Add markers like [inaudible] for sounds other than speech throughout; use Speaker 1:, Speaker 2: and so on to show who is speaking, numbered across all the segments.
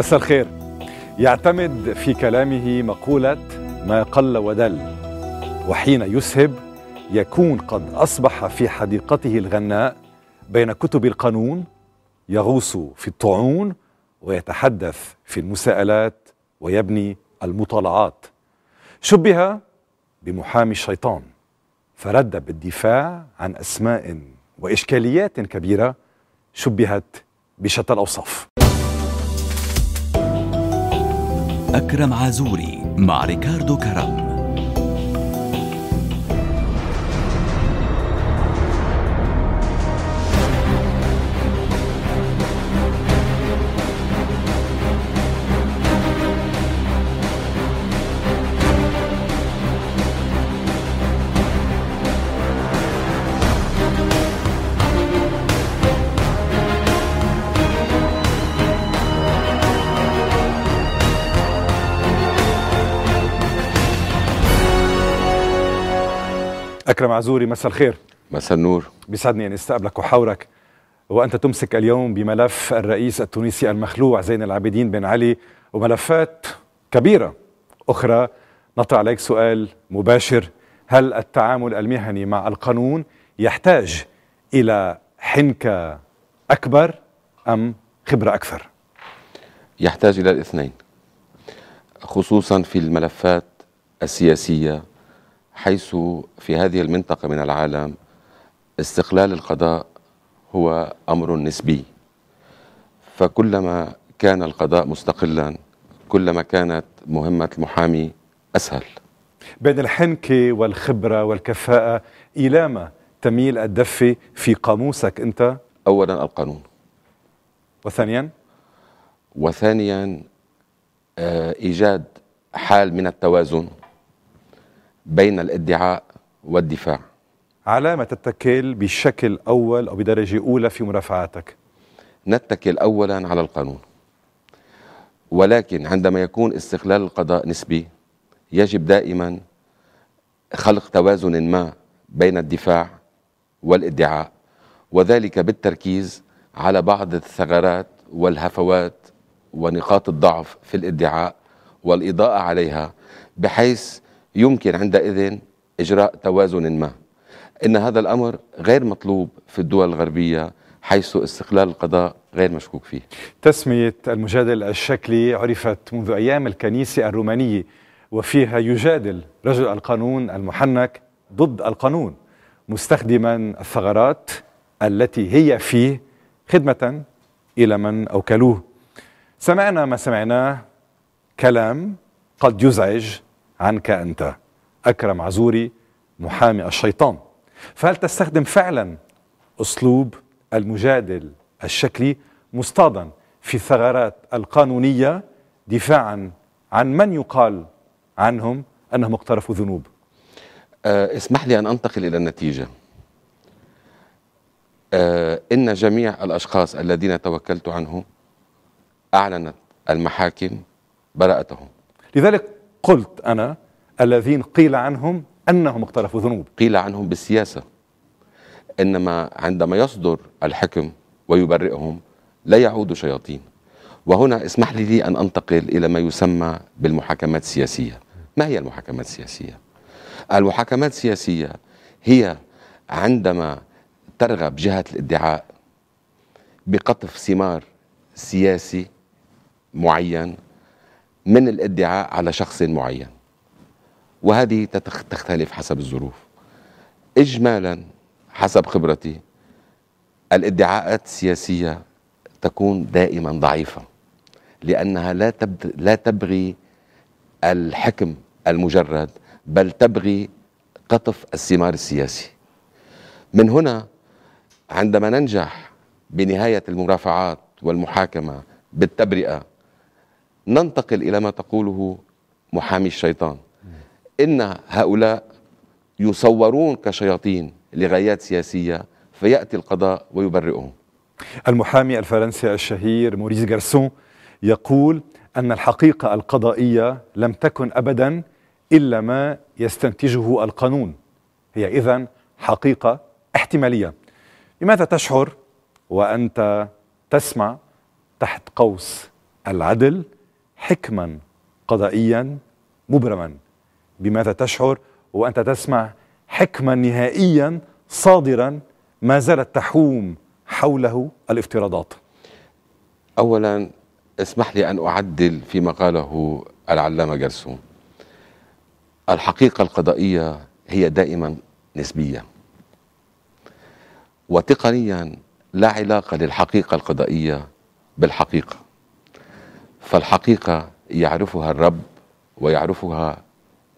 Speaker 1: مساء الخير يعتمد في كلامه مقولة ما قل ودل وحين يسهب يكون قد أصبح في حديقته الغناء بين كتب القانون يغوص في الطعون ويتحدث في المساءلات ويبني المطالعات شبه بمحامي الشيطان فرد بالدفاع عن أسماء وإشكاليات كبيرة شبهت بشتى الأوصاف
Speaker 2: أكرم عازوري مع ريكاردو كرم
Speaker 1: أكرم عزوري مساء الخير
Speaker 3: مساء النور
Speaker 1: بيسعدني أن استقبلك وحورك وأنت تمسك اليوم بملف الرئيس التونسي المخلوع زين العابدين بن علي وملفات كبيرة أخرى نطرح عليك سؤال مباشر هل التعامل المهني مع القانون يحتاج إلى حنكة أكبر أم خبرة أكثر؟
Speaker 3: يحتاج إلى الاثنين خصوصا في الملفات السياسية حيث في هذه المنطقة من العالم استقلال القضاء هو أمر نسبي فكلما كان القضاء مستقلا كلما كانت مهمة المحامي أسهل
Speaker 1: بين الحنكة والخبرة والكفاءة إلى ما تميل الدفة في قاموسك أنت؟ أولا القانون
Speaker 3: وثانيا؟ وثانيا وثانيا آه، إيجاد حال من التوازن بين الادعاء والدفاع على ما تتكل بشكل أول أو بدرجة أولى في مرافعاتك نتكل أولا على القانون ولكن عندما يكون استقلال القضاء نسبي يجب دائما خلق توازن ما بين الدفاع والادعاء وذلك بالتركيز على بعض الثغرات والهفوات ونقاط الضعف في الادعاء والإضاءة عليها بحيث يمكن عندئذ إجراء توازن ما إن هذا الأمر غير مطلوب في الدول الغربية حيث استقلال القضاء غير مشكوك فيه
Speaker 1: تسمية المجادل الشكلي عرفت منذ أيام الكنيسة الرومانية وفيها يجادل رجل القانون المحنك ضد القانون مستخدما الثغرات التي هي فيه خدمة إلى من أوكلوه سمعنا ما سمعناه كلام قد يزعج عنك أنت أكرم عزوري محامي الشيطان فهل تستخدم فعلا أسلوب المجادل الشكلي مصطادا في الثغرات القانونية دفاعا عن
Speaker 3: من يقال عنهم أنهم اقترفوا ذنوب أه اسمح لي أن أنتقل إلى النتيجة أه إن جميع الأشخاص الذين توكلت عنهم أعلنت المحاكم براءتهم لذلك قلت أنا الذين قيل عنهم أنهم اقترفوا ذنوب قيل عنهم بالسياسة إنما عندما يصدر الحكم ويبرئهم لا يعود شياطين وهنا اسمح لي, لي أن أنتقل إلى ما يسمى بالمحاكمات السياسية ما هي المحاكمات السياسية؟ المحاكمات السياسية هي عندما ترغب جهة الادعاء بقطف ثمار سياسي معين من الادعاء على شخص معين وهذه تختلف حسب الظروف اجمالا حسب خبرتي الادعاءات السياسيه تكون دائما ضعيفه لانها لا لا تبغي الحكم المجرد بل تبغي قطف الثمار السياسي من هنا عندما ننجح بنهايه المرافعات والمحاكمه بالتبرئه ننتقل إلى ما تقوله محامي الشيطان إن هؤلاء يصورون كشياطين لغايات سياسية فيأتي القضاء ويبرئهم المحامي
Speaker 1: الفرنسي الشهير موريس جارسون يقول أن الحقيقة القضائية لم تكن أبدا إلا ما يستنتجه القانون هي إذا حقيقة احتمالية لماذا تشعر وأنت تسمع تحت قوس العدل حكما قضائيا مبرما بماذا تشعر وانت تسمع حكما نهائيا صادرا ما زالت تحوم حوله الافتراضات
Speaker 3: اولا اسمح لي ان اعدل فيما قاله العلامه جرسون الحقيقه القضائيه هي دائما نسبيه وتقنيا لا علاقه للحقيقه القضائيه بالحقيقه فالحقيقه يعرفها الرب ويعرفها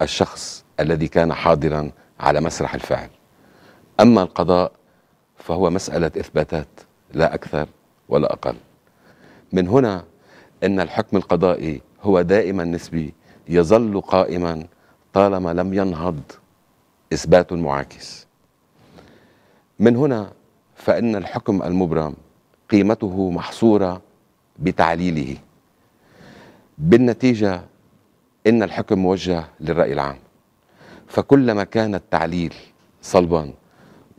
Speaker 3: الشخص الذي كان حاضرا على مسرح الفعل اما القضاء فهو مساله اثباتات لا اكثر ولا اقل من هنا ان الحكم القضائي هو دائما نسبي يظل قائما طالما لم ينهض اثبات معاكس من هنا فان الحكم المبرم قيمته محصوره بتعليله بالنتيجة إن الحكم موجه للرأي العام فكلما كان التعليل صلبا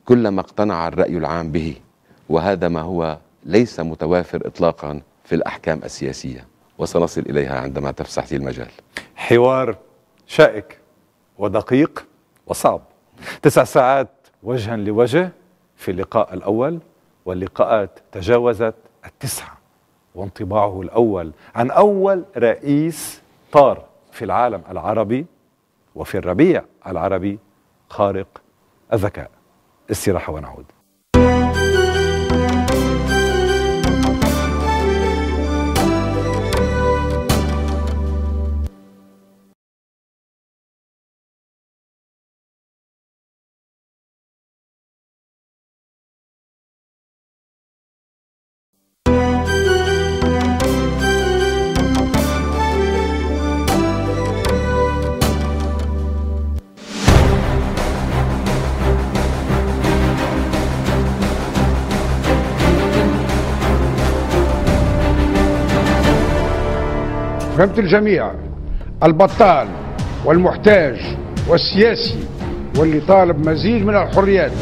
Speaker 3: كلما اقتنع الرأي العام به وهذا ما هو ليس متوافر إطلاقا في الأحكام السياسية وسنصل إليها عندما تفسح لي المجال
Speaker 1: حوار شائك ودقيق وصعب تسع ساعات وجها لوجه في اللقاء الأول واللقاءات تجاوزت التسعة وانطباعه الأول عن أول رئيس طار في العالم العربي وفي الربيع العربي خارق الذكاء استراحة ونعود فهمت الجميع البطال والمحتاج والسياسي واللي طالب مزيد من الحريات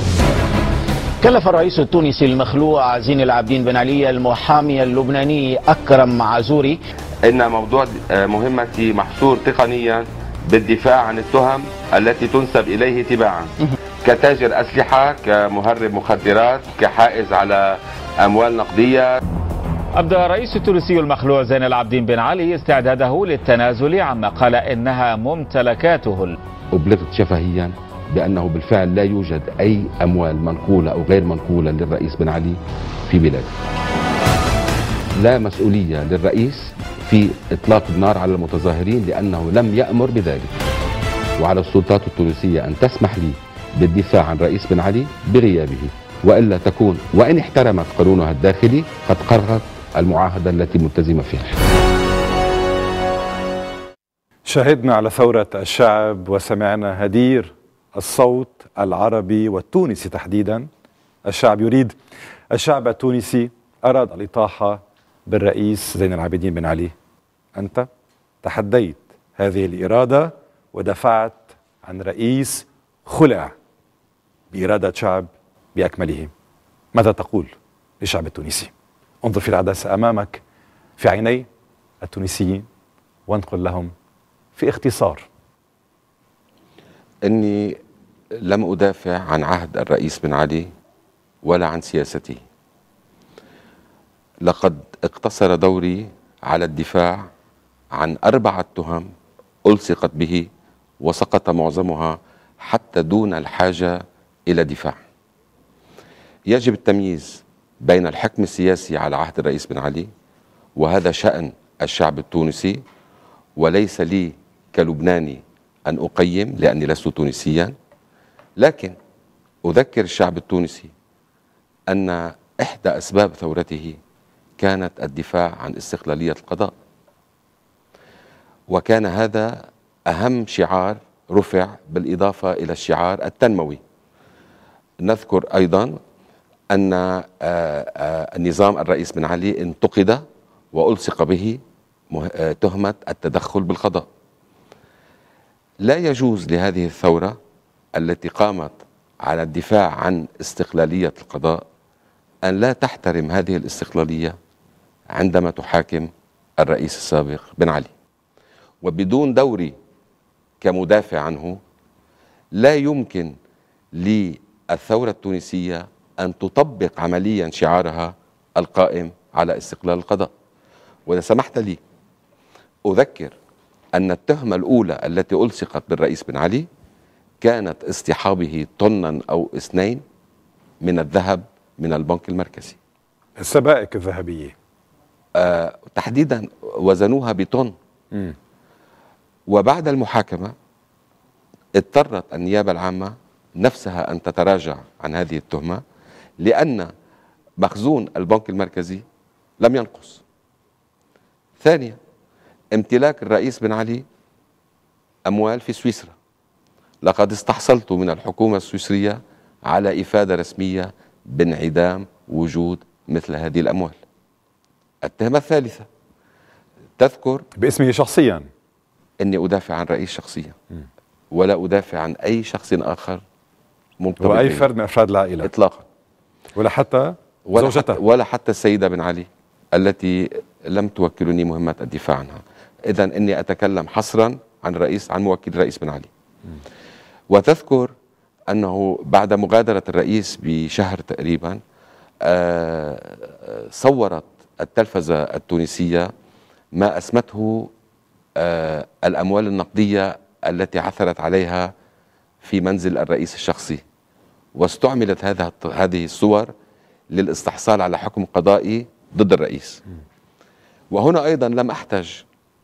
Speaker 3: كلف الرئيس التونسي المخلوع زين العابدين بن علي المحامي اللبناني أكرم عزوري إن موضوع آه، مهمتي محصور تقنيا بالدفاع عن التهم التي تنسب إليه تباعا كتاجر أسلحة كمهرب مخدرات كحائز على أموال نقدية أبدى الرئيس التونسي المخلوع زين العابدين بن علي استعداده للتنازل عما قال إنها ممتلكاته أبلغت شفهيا بأنه بالفعل لا يوجد أي أموال منقولة أو غير منقولة للرئيس بن علي في بلاده لا مسؤولية للرئيس في إطلاق النار على المتظاهرين لأنه لم يأمر بذلك وعلى السلطات التونسية أن تسمح لي بالدفاع عن رئيس بن علي بغيابه وإلا تكون وإن احترمت قانونها الداخلي قد قررت المعاهده التي ملتزمه فيها.
Speaker 1: شهدنا على ثوره الشعب وسمعنا هدير الصوت العربي والتونسي تحديدا الشعب يريد الشعب التونسي اراد الاطاحه بالرئيس زين العابدين بن علي انت تحديت هذه الاراده ودفعت عن رئيس خلع باراده شعب باكمله ماذا تقول للشعب التونسي انظر في العدسة أمامك في عيني التونسيين وانقل لهم في اختصار
Speaker 3: أني لم أدافع عن عهد الرئيس بن علي ولا عن سياسته لقد اقتصر دوري على الدفاع عن أربعة تهم ألصقت به وسقط معظمها حتى دون الحاجة إلى دفاع يجب التمييز بين الحكم السياسي على عهد الرئيس بن علي وهذا شأن الشعب التونسي وليس لي كلبناني أن أقيم لأني لست تونسيا لكن أذكر الشعب التونسي أن إحدى أسباب ثورته كانت الدفاع عن استقلالية القضاء وكان هذا أهم شعار رفع بالإضافة إلى الشعار التنموي نذكر أيضا أن آه، آه، النظام الرئيس بن علي انتقد وألصق به آه، تهمة التدخل بالقضاء لا يجوز لهذه الثورة التي قامت على الدفاع عن استقلالية القضاء أن لا تحترم هذه الاستقلالية عندما تحاكم الرئيس السابق بن علي وبدون دوري كمدافع عنه لا يمكن للثورة التونسية أن تطبق عمليا شعارها القائم على استقلال القضاء وإذا سمحت لي أذكر أن التهمة الأولى التي ألصقت بالرئيس بن علي كانت اصطحابه طنا أو اثنين من الذهب من البنك المركزي السبائك الذهبية آه تحديدا وزنوها بطن م. وبعد المحاكمة اضطرت النيابة العامة نفسها أن تتراجع عن هذه التهمة لأن مخزون البنك المركزي لم ينقص ثانيا امتلاك الرئيس بن علي أموال في سويسرا لقد استحصلت من الحكومة السويسرية على إفادة رسمية بانعدام وجود مثل هذه الأموال التهمة الثالثة تذكر باسمه شخصيا أني أدافع عن رئيس شخصيا ولا أدافع عن أي شخص آخر مرتبط وأي فرد من أفراد العائلة إطلاقا ولا حتى ولا زوجتها حتى ولا حتى السيدة بن علي التي لم توكلني مهمة الدفاع عنها إذا إني أتكلم حصرا عن رئيس عن موكل الرئيس بن علي وتذكر أنه بعد مغادرة الرئيس بشهر تقريبا آه، صورت التلفزة التونسية ما أسمته آه، الأموال النقدية التي عثرت عليها في منزل الرئيس الشخصي واستعملت هذا هذه الصور للاستحصال على حكم قضائي ضد الرئيس وهنا أيضا لم أحتج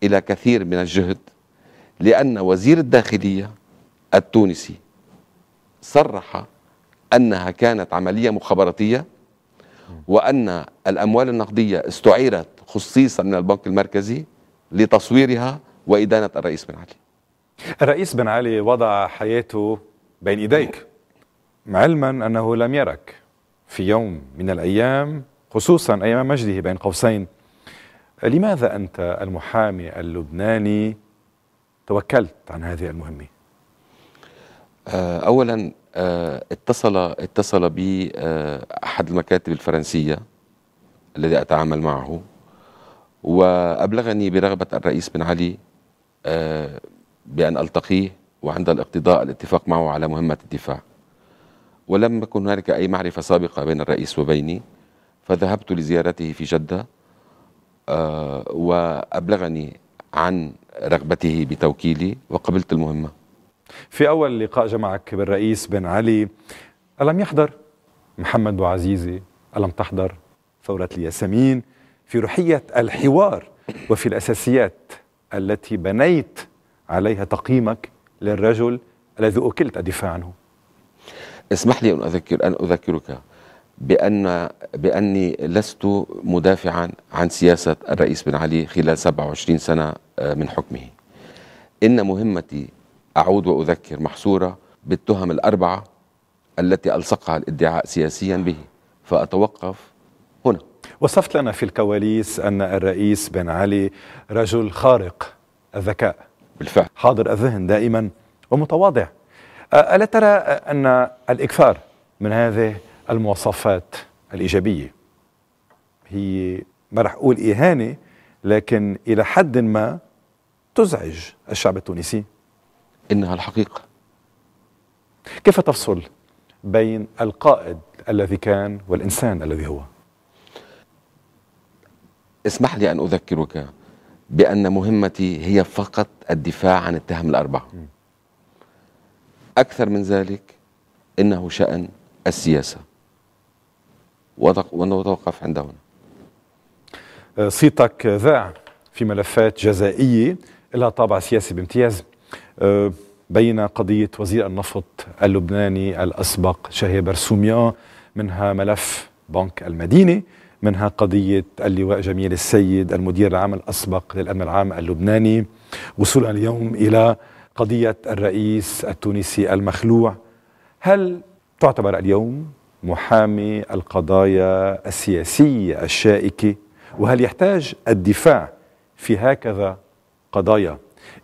Speaker 3: إلى كثير من الجهد لأن وزير الداخلية التونسي صرح أنها كانت عملية مخابراتية وأن الأموال النقدية استعيرت خصيصا من البنك المركزي لتصويرها وإدانة الرئيس بن علي
Speaker 1: الرئيس بن علي وضع حياته بين إيديك علما أنه لم يرك في يوم من الأيام خصوصا أيام مجده بين قوسين لماذا أنت المحامي اللبناني توكلت عن هذه المهمة؟
Speaker 3: آه، أولا آه، اتصل اتصل بي آه، أحد المكاتب الفرنسية الذي أتعامل معه وأبلغني برغبة الرئيس بن علي بأن ألتقيه وعند الاقتضاء الاتفاق معه على مهمة الدفاع ولم يكن هنالك أي معرفة سابقة بين الرئيس وبيني فذهبت لزيارته في جدة آه، وأبلغني عن رغبته بتوكيلي وقبلت المهمة في أول لقاء جمعك بالرئيس بن علي
Speaker 1: ألم يحضر محمد وعزيزي ألم تحضر ثورة الياسمين في روحية الحوار وفي الأساسيات التي بنيت عليها تقييمك للرجل الذي أكلت الدفاع عنه
Speaker 3: اسمح لي أن أذكر أن أذكرك بأن بأني لست مدافعا عن سياسة الرئيس بن علي خلال 27 سنة آه، من حكمه إن مهمتي أعود وأذكر محصورة بالتهم الأربعة التي ألصقها الادعاء سياسيا به فأتوقف هنا وصفت لنا في
Speaker 1: الكواليس أن الرئيس بن علي رجل خارق الذكاء بالفعل حاضر الذهن دائما ومتواضع ألا ترى أن الإكثار من هذه المواصفات الإيجابية هي ما رح أقول إهانة لكن إلى حد ما تزعج الشعب التونسي إنها الحقيقة كيف تفصل بين القائد الذي كان والإنسان الذي هو
Speaker 3: اسمح لي أن أذكرك بأن مهمتي هي فقط الدفاع عن التهم الأربعة م. أكثر من ذلك إنه شأن السياسة ونتوقف عند هنا
Speaker 1: آه، صيتك ذاع في ملفات جزائية لها طابع سياسي بامتياز آه، بين قضية وزير النفط اللبناني الأسبق شهية برسوميا منها ملف بنك المدينة منها قضية اللواء جميل السيد المدير العام الأسبق للأمن العام اللبناني وصولا اليوم إلى قضية الرئيس التونسي المخلوع هل تعتبر اليوم محامي القضايا السياسية الشائكة وهل يحتاج الدفاع في هكذا قضايا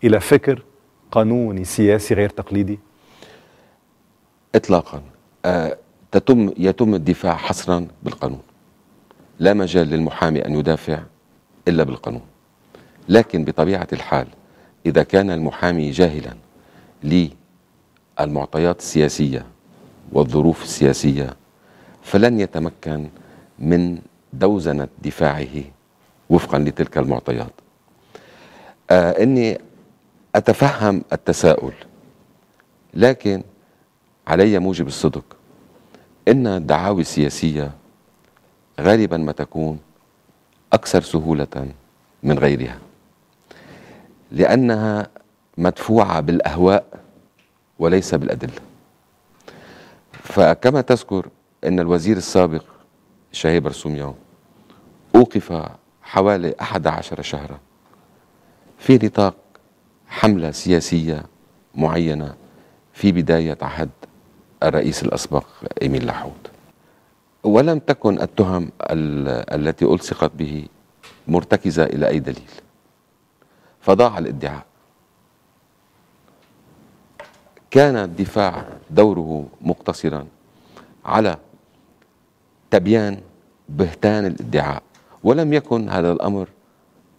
Speaker 1: إلى فكر
Speaker 3: قانوني سياسي غير تقليدي؟ إطلاقا أه تتم يتم الدفاع حصرا بالقانون لا مجال للمحامي أن يدافع إلا بالقانون لكن بطبيعة الحال إذا كان المحامي جاهلا للمعطيات السياسية والظروف السياسية فلن يتمكن من دوزنة دفاعه وفقا لتلك المعطيات آه إني أتفهم التساؤل لكن علي موجب الصدق إن الدعاوي السياسية غالبا ما تكون أكثر سهولة من غيرها لأنها مدفوعة بالأهواء وليس بالأدلة فكما تذكر أن الوزير السابق شهير برسوم يوم أوقف حوالي 11 شهرا في نطاق حملة سياسية معينة في بداية عهد الرئيس الأسبق إيميل لحود ولم تكن التهم التي ألصقت به مرتكزة إلى أي دليل فضاع الادعاء كان الدفاع دوره مقتصرا على تبيان بهتان الادعاء ولم يكن هذا الامر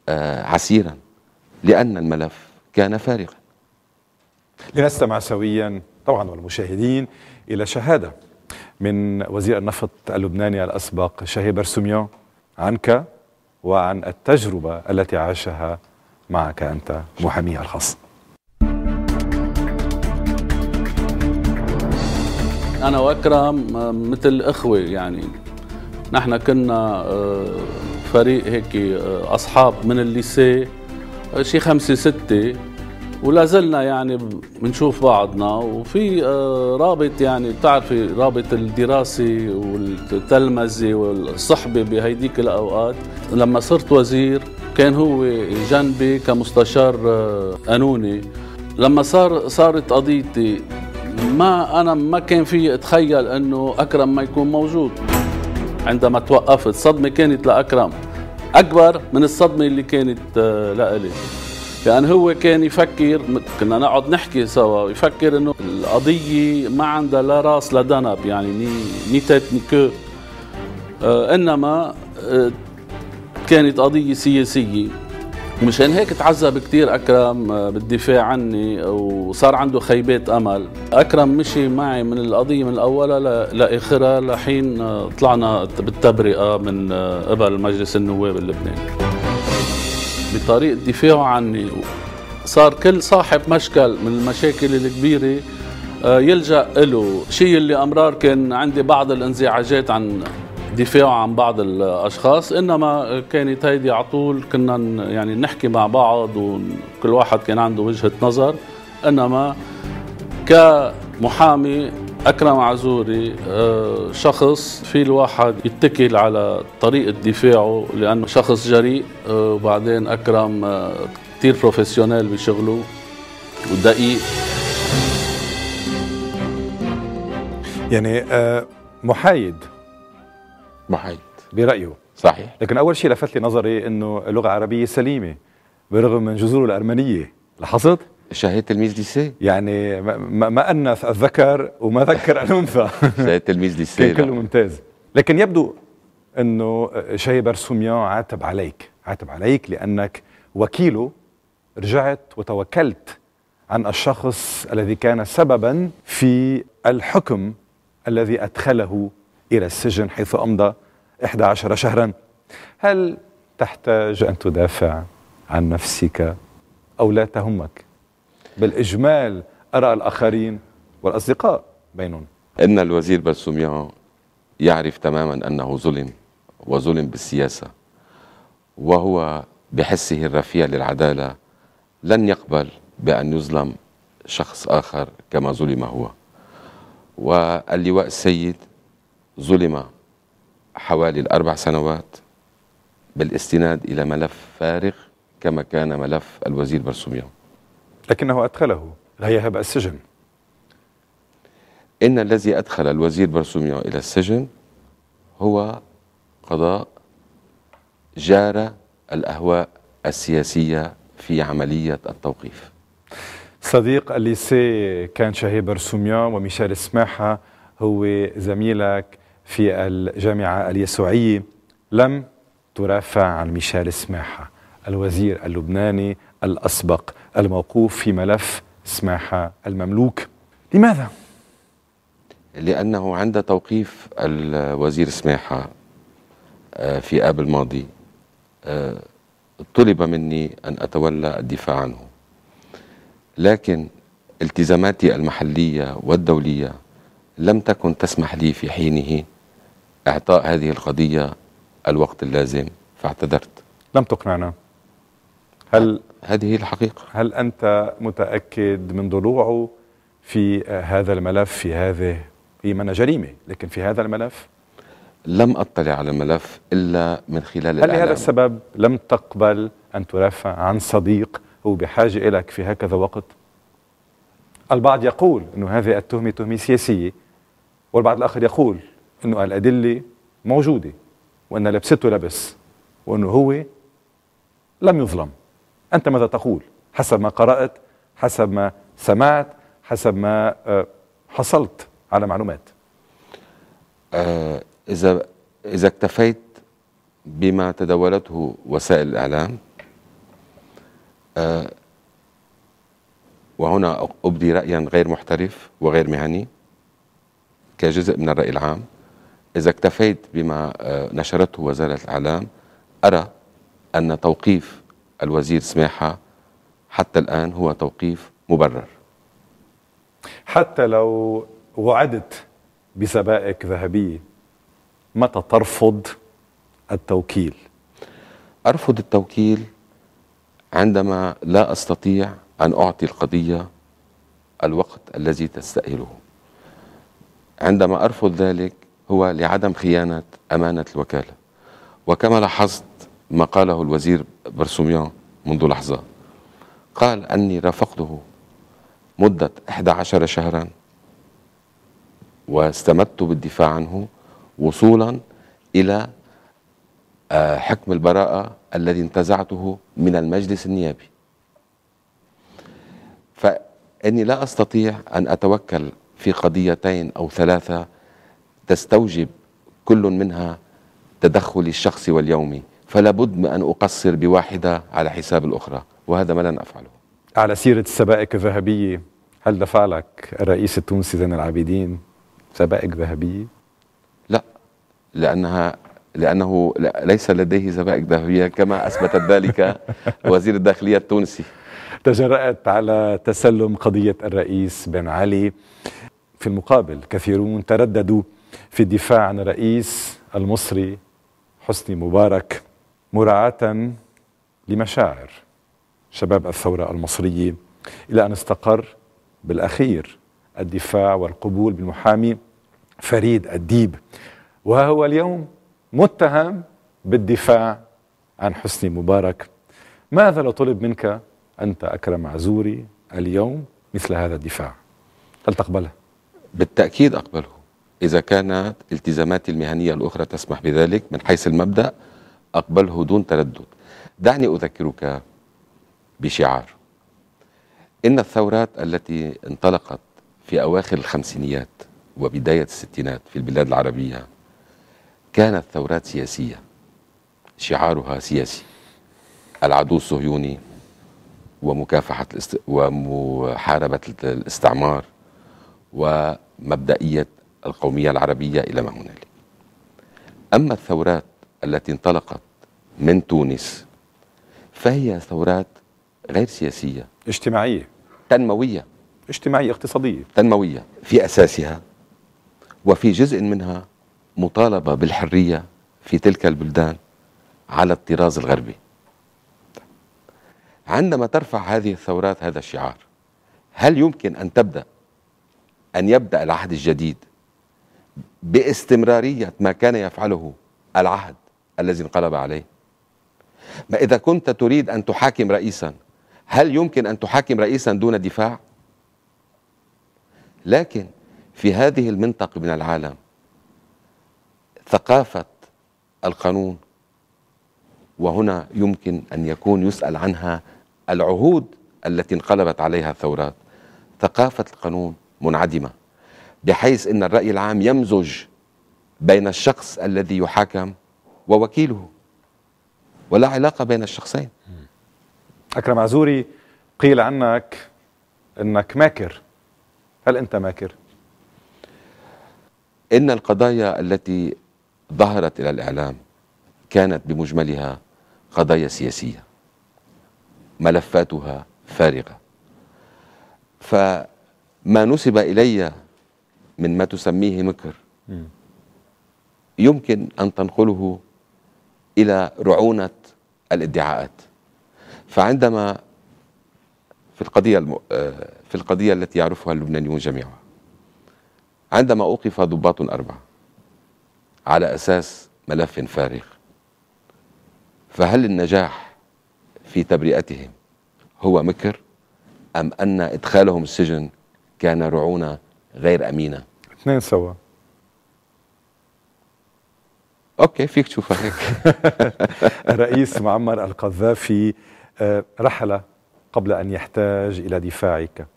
Speaker 3: آه، عسيرا لان الملف كان فارغا
Speaker 1: لنستمع سويا طبعا والمشاهدين الى شهاده من وزير النفط اللبناني الاسبق شهي برسوميو عنك وعن التجربه التي عاشها معك أنت محاميها الخاص
Speaker 4: أنا وأكرم آه، مثل إخوة يعني نحن كنا آه، فريق هيك آه، أصحاب من الليسي شي خمسة ستة ولا زلنا يعني بنشوف بعضنا وفي رابط يعني بتعرفي رابط الدراسة والتلمذة والصحبة بهيديك الأوقات لما صرت وزير كان هو جنبي كمستشار قانوني آه، لما صار صارت قضيتي ما انا ما كان في اتخيل انه اكرم ما يكون موجود عندما توقفت صدمه كانت لاكرم اكبر من الصدمه اللي كانت آه، لإلي لان هو كان يفكر كنا نقعد نحكي سوا يفكر انه القضيه ما عندها لا راس لا دنب يعني ني ني تيت ني كو انما آه، كانت قضية سياسية ومشان هيك تعذب كثير أكرم آه، بالدفاع عني وصار عنده خيبات أمل أكرم مشي معي من القضية من الأولى لآخرها لحين آه، طلعنا بالتبرئة من آه، قبل مجلس النواب اللبناني بطريقة دفاعه عني صار كل صاحب مشكل من المشاكل الكبيرة يلجأ له شيء اللي أمرار كان عندي بعض الانزعاجات عن دفاعه عن بعض الاشخاص انما كانت هيدي على طول كنا يعني نحكي مع بعض وكل واحد كان عنده وجهه نظر انما كمحامي اكرم عزوري آه، شخص في الواحد يتكل على طريقه دفاعه لانه شخص جريء آه، وبعدين اكرم آه، كثير بروفيسيونيل بشغله ودقيق يعني
Speaker 1: محايد محايد برايه صحيح لكن اول شيء لفت لي نظري انه اللغه العربيه سليمه برغم من جذوره الارمنيه لاحظت
Speaker 3: شهادة تلميذ ليسي
Speaker 1: يعني ما, ما أنث الذكر وما ذكر الأنثى [laughs]
Speaker 3: شهادة تلميذ ليسي كان كله
Speaker 1: ممتاز لكن يبدو أنه شاي برسوميان عاتب عليك عاتب عليك لأنك وكيله رجعت وتوكلت عن الشخص الذي كان سببا في الحكم الذي أدخله إلى السجن حيث أمضى 11 شهرا هل تحتاج أن تدافع عن نفسك أو لا تهمك بالإجمال أرى الآخرين والأصدقاء بينهم
Speaker 3: إن الوزير بلسوميان يعرف تماما أنه ظلم وظلم بالسياسة وهو بحسه الرفيع للعدالة لن يقبل بأن يظلم شخص آخر كما ظلم هو واللواء السيد ظلم حوالي الأربع سنوات بالاستناد إلى ملف فارغ كما كان ملف الوزير برسوميو
Speaker 1: لكنه أدخله غياب السجن
Speaker 3: إن الذي أدخل الوزير برسوميو إلى السجن هو قضاء جار الأهواء السياسية في عملية التوقيف
Speaker 1: صديق الليسي كان شهيب برسوميو وميشيل سماحة هو زميلك في الجامعة اليسوعية لم ترافع عن ميشيل سماحة الوزير اللبناني الأسبق الموقوف في
Speaker 3: ملف سماحة المملوك لماذا؟ لأنه عند توقيف الوزير سماحة آه، في آب الماضي آه، طلب مني أن أتولى الدفاع عنه لكن التزاماتي المحلية والدولية لم تكن تسمح لي في حينه إعطاء هذه القضية الوقت اللازم فاعتذرت
Speaker 1: لم تقنعنا هل هذه الحقيقة هل أنت متأكد من ضلوعه في هذا الملف في هذه هي منا جريمة لكن في هذا الملف
Speaker 3: لم أطلع على الملف إلا من خلال هل لهذا
Speaker 1: السبب لم تقبل أن ترافع عن صديق هو بحاجة إليك في هكذا وقت البعض يقول أن هذه التهمة تهمة سياسية والبعض الآخر يقول انه الادله موجوده وان لبسته لبس وانه هو لم يظلم انت ماذا تقول حسب ما قرات حسب ما سمعت حسب ما آه، حصلت على معلومات
Speaker 3: آه، اذا اذا اكتفيت بما تداولته وسائل الاعلام آه، وهنا ابدي رايا غير محترف وغير مهني كجزء من الراي العام إذا اكتفيت بما آه، نشرته وزارة الإعلام أرى أن توقيف الوزير سماحة حتى الآن هو توقيف مبرر
Speaker 1: حتى لو وعدت
Speaker 3: بسبائك ذهبية متى ترفض التوكيل؟ أرفض التوكيل عندما لا أستطيع أن أعطي القضية الوقت الذي تستأهله عندما أرفض ذلك هو لعدم خيانة أمانة الوكالة وكما لاحظت ما قاله الوزير برسوميان منذ لحظة قال أني رافقته مدة 11 شهرا واستمدت بالدفاع عنه وصولا إلى آه، حكم البراءة الذي انتزعته من المجلس النيابي فإني لا أستطيع أن أتوكل في قضيتين أو ثلاثة تستوجب كل منها تدخلي الشخصي واليومي فلا بد أن أقصر بواحدة على حساب الأخرى وهذا ما لن أفعله
Speaker 1: على سيرة السبائك الذهبية هل دفع لك الرئيس التونسي زين العابدين سبائك ذهبية؟
Speaker 3: لا لأنها لأنه ليس لديه سبائك ذهبية كما أثبتت ذلك [laughs] وزير الداخلية التونسي تجرأت على
Speaker 1: تسلم قضية الرئيس بن علي في المقابل كثيرون ترددوا في الدفاع عن الرئيس المصري حسني مبارك مراعاة لمشاعر شباب الثورة المصرية إلى أن استقر بالأخير الدفاع والقبول بالمحامي فريد الديب وهو اليوم متهم بالدفاع عن حسني مبارك ماذا لو طلب منك أنت أكرم عزوري اليوم مثل هذا
Speaker 3: الدفاع هل تقبله؟ بالتأكيد أقبله إذا كانت التزاماتي المهنية الأخرى تسمح بذلك من حيث المبدأ أقبله دون تردد دعني أذكرك بشعار إن الثورات التي انطلقت في أواخر الخمسينيات وبداية الستينات في البلاد العربية كانت ثورات سياسية شعارها سياسي العدو الصهيوني ومكافحة ومحاربة الاستعمار ومبدئية القومية العربية إلى ما هنالك أما الثورات التي انطلقت من تونس فهي ثورات غير سياسية اجتماعية
Speaker 1: تنموية اجتماعية اقتصادية
Speaker 3: تنموية في أساسها وفي جزء منها مطالبة بالحرية في تلك البلدان على الطراز الغربي عندما ترفع هذه الثورات هذا الشعار هل يمكن أن تبدأ أن يبدأ العهد الجديد باستمرارية ما كان يفعله العهد الذي انقلب عليه ما إذا كنت تريد أن تحاكم رئيسا هل يمكن أن تحاكم رئيسا دون دفاع؟ لكن في هذه المنطقة من العالم ثقافة القانون وهنا يمكن أن يكون يسأل عنها العهود التي انقلبت عليها الثورات ثقافة القانون منعدمة بحيث أن الرأي العام يمزج بين الشخص الذي يحاكم ووكيله ولا علاقة بين الشخصين أكرم عزوري قيل عنك
Speaker 1: أنك ماكر هل أنت ماكر؟
Speaker 3: إن القضايا التي ظهرت إلى الإعلام كانت بمجملها قضايا سياسية ملفاتها فارغة فما نسب إلي من ما تسميه مكر يمكن أن تنقله إلى رعونة الادعاءات فعندما في القضية الم... آه، في القضية التي يعرفها اللبنانيون جميعا عندما أوقف ضباط أربعة على أساس ملف فارغ فهل النجاح في تبرئتهم هو مكر أم أن إدخالهم السجن كان رعونة غير امينه اثنين سوا اوكي فيك تشوفها هيك
Speaker 1: الرئيس [laughs] معمر القذافي آه، رحل قبل ان يحتاج الى دفاعك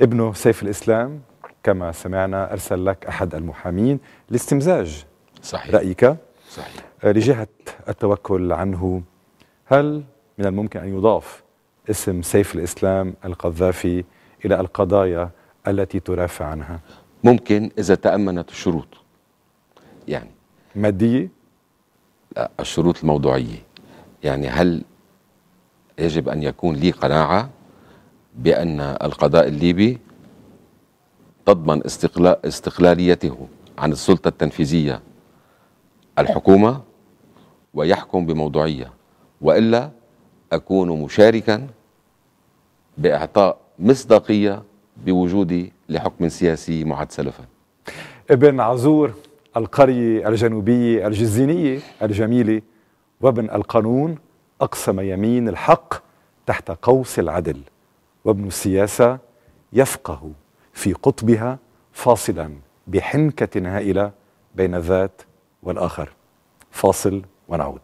Speaker 1: ابنه سيف الاسلام كما سمعنا ارسل لك احد المحامين لاستمزاج صحيح رايك صحيح آه، لجهه التوكل عنه هل من الممكن ان يضاف اسم سيف الاسلام القذافي الى القضايا التي ترافع عنها
Speaker 3: ممكن إذا تأمنت الشروط يعني مادية؟ لا الشروط الموضوعية يعني هل يجب أن يكون لي قناعة بأن القضاء الليبي تضمن استقلال استقلاليته عن السلطة التنفيذية الحكومة ويحكم بموضوعية وإلا أكون مشاركا بإعطاء مصداقية بوجودي لحكم سياسي معد سلفا ابن
Speaker 1: عزور القرية الجنوبية الجزينية الجميلة وابن القانون أقسم يمين الحق تحت قوس العدل وابن السياسة يفقه في قطبها فاصلا بحنكة هائلة بين الذات والآخر فاصل ونعود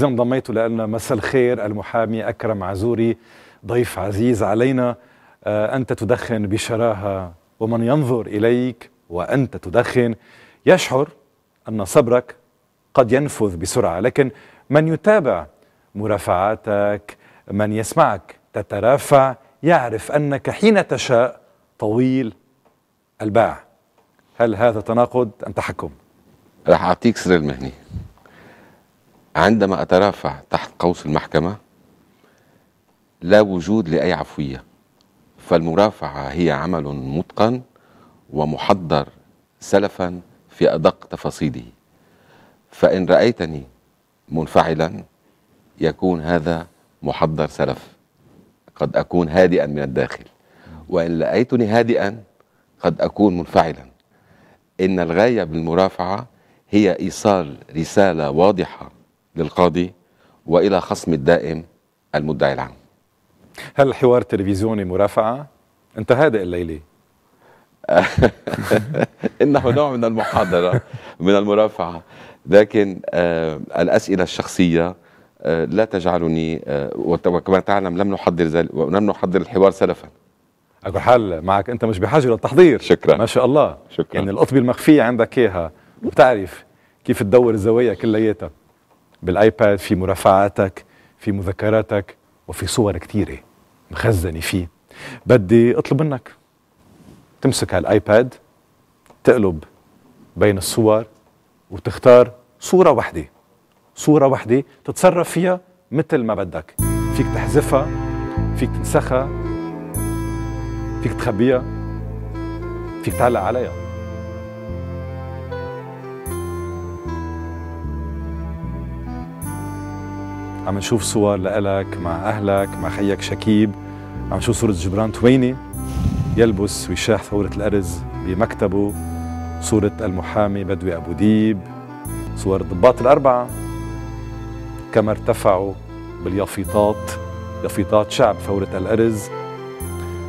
Speaker 1: إذا انضميت لنا مساء الخير المحامي أكرم عزوري ضيف عزيز علينا آه، أنت تدخن بشراهة ومن ينظر إليك وأنت تدخن يشعر أن صبرك قد ينفذ بسرعة لكن من يتابع مرافعاتك من يسمعك تترافع يعرف أنك حين تشاء طويل الباع هل هذا تناقض أم تحكم؟
Speaker 3: راح أعطيك سر المهني عندما أترافع تحت قوس المحكمة لا وجود لأي عفوية فالمرافعة هي عمل متقن ومحضر سلفا في أدق تفاصيله فإن رأيتني منفعلا يكون هذا محضر سلف قد أكون هادئا من الداخل وإن رأيتني هادئا قد أكون منفعلا إن الغاية بالمرافعة هي إيصال رسالة واضحة للقاضي والى خصم الدائم المدعي العام
Speaker 1: هل حوار تلفزيوني مرافعه انت هادئ الليله [laughs]
Speaker 3: انه نوع من المحاضره من المرافعه لكن آه الاسئله الشخصيه آه لا تجعلني آه وكما تعلم لم نحضر ولم نحضر الحوار سلفا على كل حال معك انت مش بحاجه للتحضير شكرا ما شاء الله
Speaker 1: شكرا يعني القطبه المخفيه عندك اياها بتعرف كيف تدور الزوايا كلياتها بالايباد في مرافعاتك في مذكراتك وفي صور كثيره مخزنه فيه بدي اطلب منك تمسك هالايباد تقلب بين الصور وتختار صورة واحدة صورة واحدة تتصرف فيها مثل ما بدك فيك تحذفها فيك تنسخها فيك تخبيها فيك تعلق عليها عم نشوف صور لإلك مع أهلك مع خيك شكيب عم نشوف صورة جبران تويني يلبس وشاح ثورة الأرز بمكتبه صورة المحامي بدوي أبو ديب صور الضباط الأربعة كما ارتفعوا باليافطات يافطات شعب ثورة الأرز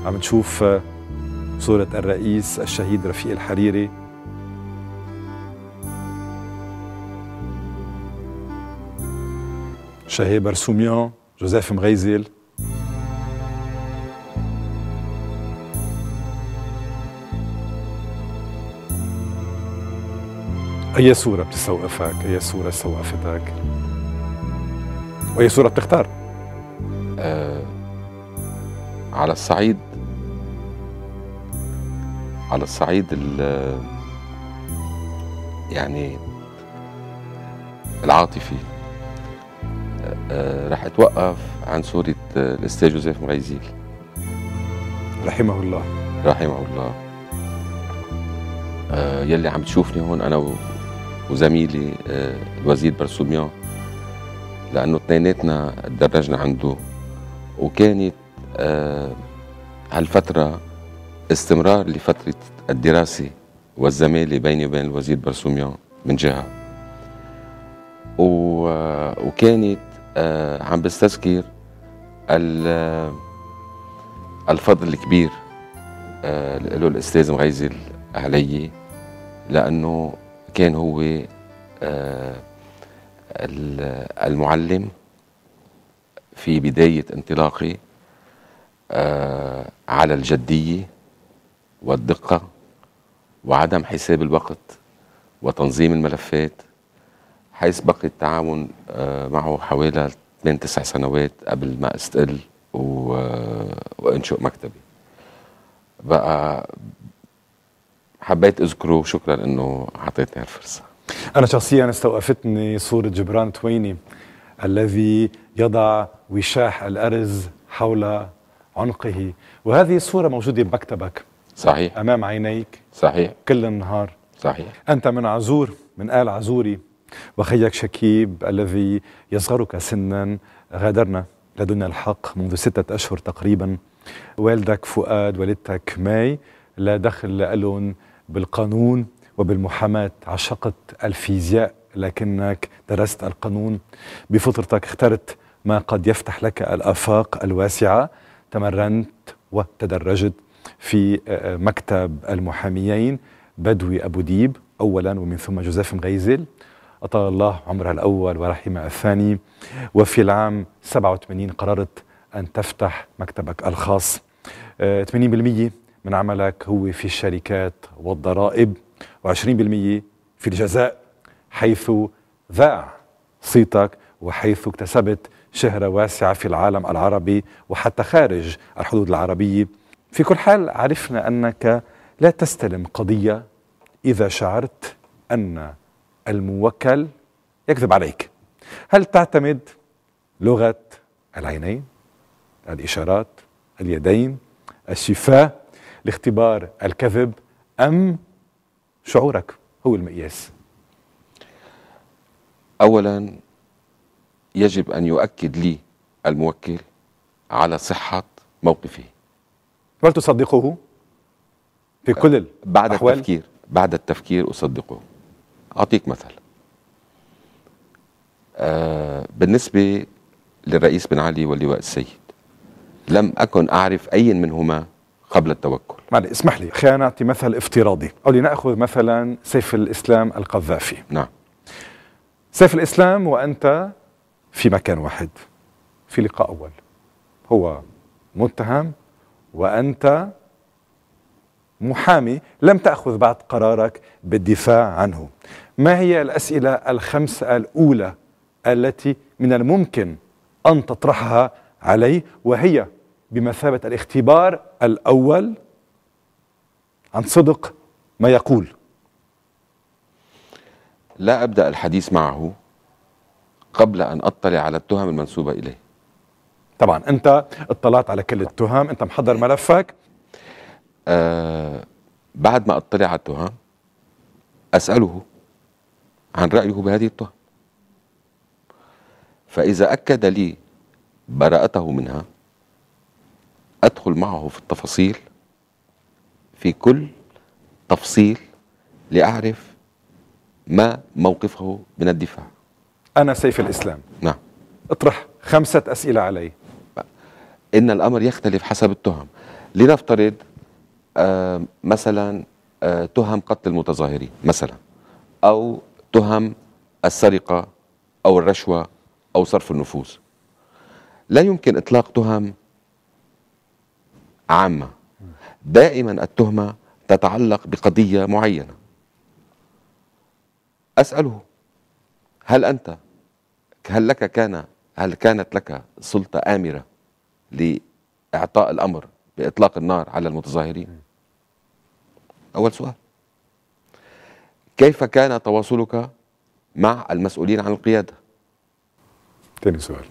Speaker 1: عم نشوف صورة الرئيس الشهيد رفيق الحريري شهيب برسوميان جوزيف مغيزل أي صورة بتسوقفك أي صورة سوقفتك وأي صورة بتختار
Speaker 3: أه على الصعيد على الصعيد يعني العاطفي آه، راح اتوقف عن صوره آه، الاستاذ جوزيف مغيزيل رحمه الله رحمه الله آه، يلي عم تشوفني هون انا وزميلي الوزير برسوميان لانه اثنيناتنا تدرجنا عنده وكانت هالفتره استمرار لفتره الدراسه والزماله بيني وبين الوزير برسوميان من جهه وكانت آه، عم بستذكر الفضل الكبير آه، اللي له الاستاذ مغيزل علي لانه كان هو آه، المعلم في بدايه انطلاقي على الجديه والدقه وعدم حساب الوقت وتنظيم الملفات حيث بقي التعاون آه، معه حوالي 8 تسع سنوات قبل ما استقل آه، وانشئ مكتبي بقى حبيت اذكره شكرا انه اعطيتني هالفرصه
Speaker 1: انا شخصيا استوقفتني صوره جبران تويني الذي يضع وشاح الارز حول عنقه وهذه الصوره موجوده بمكتبك صحيح امام عينيك صحيح كل النهار صحيح انت من عزور من ال عزوري وخيك شكيب الذي يصغرك سنا غادرنا لدنا الحق منذ ستة أشهر تقريبا والدك فؤاد والدتك ماي لا دخل لألون بالقانون وبالمحاماة عشقت الفيزياء لكنك درست القانون بفطرتك اخترت ما قد يفتح لك الآفاق الواسعة تمرنت وتدرجت في آه، آه، مكتب المحاميين بدوي أبو ديب أولا ومن ثم جوزيف مغيزل أطال الله عمرها الأول ورحمها الثاني وفي العام 87 قررت أن تفتح مكتبك الخاص 80% آه، من عملك هو في الشركات والضرائب و20% في الجزاء حيث ذاع صيتك وحيث اكتسبت شهرة واسعة في العالم العربي وحتى خارج الحدود العربية في كل حال عرفنا أنك لا تستلم قضية إذا شعرت أن الموكل يكذب عليك هل تعتمد لغة العينين الإشارات اليدين الشفاه لاختبار الكذب أم
Speaker 3: شعورك هو المقياس أولا يجب أن يؤكد لي الموكل على صحة موقفه
Speaker 1: هل تصدقه
Speaker 3: في كل بعد الأحوال؟ التفكير بعد التفكير أصدقه أعطيك مثل آه بالنسبة للرئيس بن علي واللواء السيد لم أكن أعرف أي منهما قبل التوكل
Speaker 1: معلي اسمح لي خلينا نعطي مثل افتراضي أو لنأخذ مثلا سيف الإسلام القذافي نعم سيف الإسلام وأنت في مكان واحد في لقاء أول هو متهم وأنت محامي لم تأخذ بعد قرارك بالدفاع عنه ما هي الأسئلة الخمس الأولى التي من الممكن أن تطرحها عليه وهي
Speaker 3: بمثابة الاختبار الأول
Speaker 1: عن صدق ما يقول
Speaker 3: لا أبدأ الحديث معه قبل أن أطلع على التهم المنسوبة إليه طبعا أنت اطلعت على كل التهم أنت محضر ملفك آه بعد ما أطلع على التهم أسأله عن رأيه بهذه التهم فإذا أكد لي براءته منها أدخل معه في التفاصيل في كل تفصيل لأعرف ما موقفه من الدفاع أنا سيف الإسلام نعم اطرح خمسة أسئلة علي إن الأمر يختلف حسب التهم لنفترض آه مثلا آه تهم قتل المتظاهرين مثلا أو تهم السرقة أو الرشوة أو صرف النفوس لا يمكن إطلاق تهم عامة دائما التهمة تتعلق بقضية معينة أسأله هل أنت هل لك كان هل كانت لك سلطة آمرة لإعطاء الأمر بإطلاق النار على المتظاهرين أول سؤال كيف كان تواصلك مع المسؤولين عن القيادة؟ تاني سؤال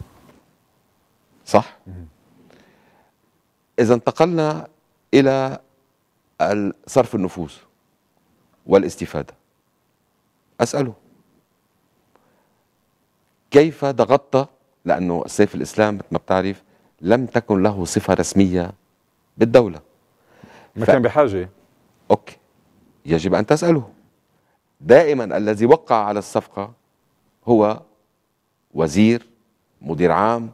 Speaker 3: صح؟ إذا انتقلنا إلى صرف النفوذ والاستفادة أسأله كيف ضغطت لأنه سيف الإسلام مثل ما بتعرف لم تكن له صفة رسمية بالدولة ما ف... كان بحاجة أوكي يجب أن تسأله دائما الذي وقع على الصفقة هو وزير مدير عام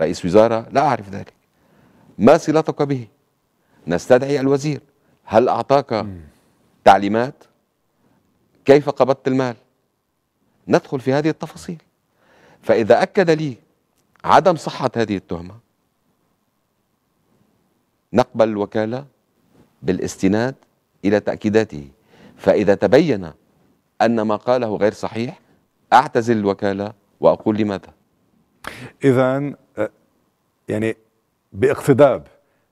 Speaker 3: رئيس وزارة لا أعرف ذلك ما صلتك به نستدعي الوزير هل أعطاك تعليمات كيف قبضت المال ندخل في هذه التفاصيل فإذا أكد لي عدم صحة هذه التهمة نقبل الوكالة بالاستناد إلى تأكيداته فإذا تبين أن ما قاله غير صحيح أعتزل الوكالة وأقول لماذا إذا يعني باقتداب